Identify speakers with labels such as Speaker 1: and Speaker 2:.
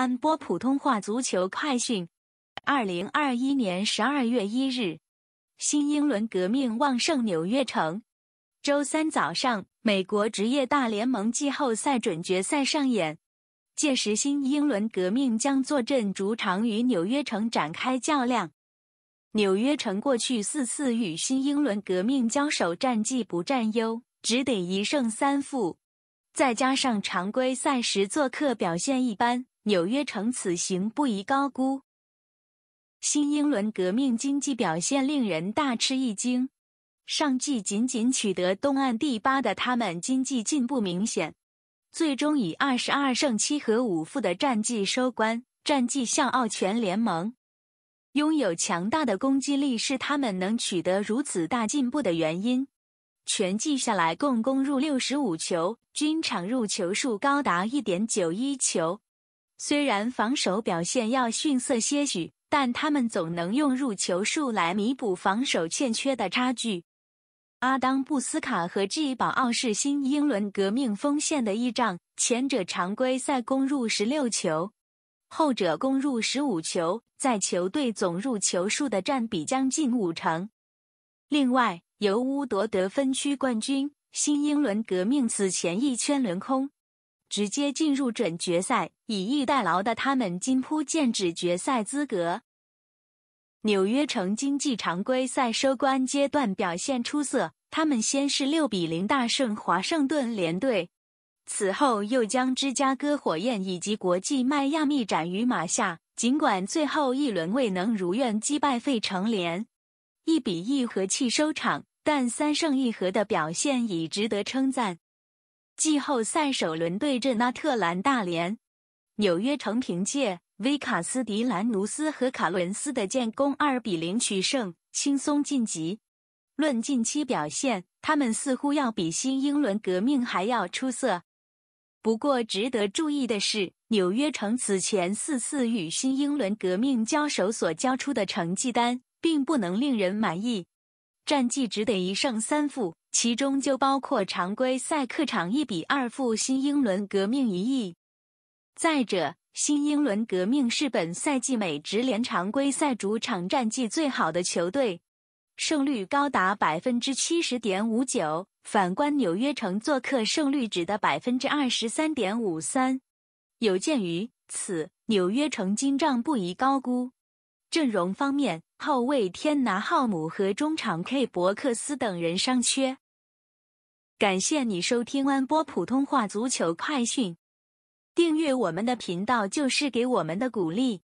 Speaker 1: 安播普通话足球快讯。二零二一年十二月一日，新英伦革命旺盛纽约城。周三早上，美国职业大联盟季后赛准决赛上演，届时新英伦革命将坐镇主场与纽约城展开较量。纽约城过去四次与新英伦革命交手战绩不占优，只得一胜三负，再加上常规赛时做客表现一般。纽约城此行不宜高估。新英伦革命经济表现令人大吃一惊。上季仅仅取得东岸第八的他们，经济进步明显，最终以二十二胜七和五负的战绩收官，战绩笑傲全联盟。拥有强大的攻击力是他们能取得如此大进步的原因。全季下来共攻入六十五球，均场入球数高达一点九一球。虽然防守表现要逊色些许，但他们总能用入球数来弥补防守欠缺的差距。阿当·布斯卡和季保奥是新英伦革命锋线的一仗，前者常规赛攻入十六球，后者攻入十五球，在球队总入球数的占比将近五成。另外，尤乌夺得分区冠军，新英伦革命此前一圈轮空。直接进入准决赛，以逸待劳的他们金铺剑指决赛资格。纽约城经济常规赛收官阶段表现出色，他们先是六比零大胜华盛顿联队，此后又将芝加哥火焰以及国际迈亚密斩于马下。尽管最后一轮未能如愿击败费城联，一比一和气收场，但三胜一和的表现已值得称赞。季后赛首轮对阵阿特兰大连，纽约城凭借威卡斯迪兰努斯和卡伦斯的建功，二比零取胜，轻松晋级。论近期表现，他们似乎要比新英伦革命还要出色。不过，值得注意的是，纽约城此前四次与新英伦革命交手所交出的成绩单，并不能令人满意，战绩只得一胜三负。其中就包括常规赛客场一比二负新英伦革命一役。再者，新英伦革命是本赛季美职联常规赛主场战绩最好的球队，胜率高达百分之七十点五九。反观纽约城做客胜率只得百分之二十三点五三。有鉴于此，纽约城今仗不宜高估。阵容方面，后卫天拿浩姆和中场 K 伯克斯等人伤缺。感谢你收听安波普通话足球快讯，订阅我们的频道就是给我们的鼓励。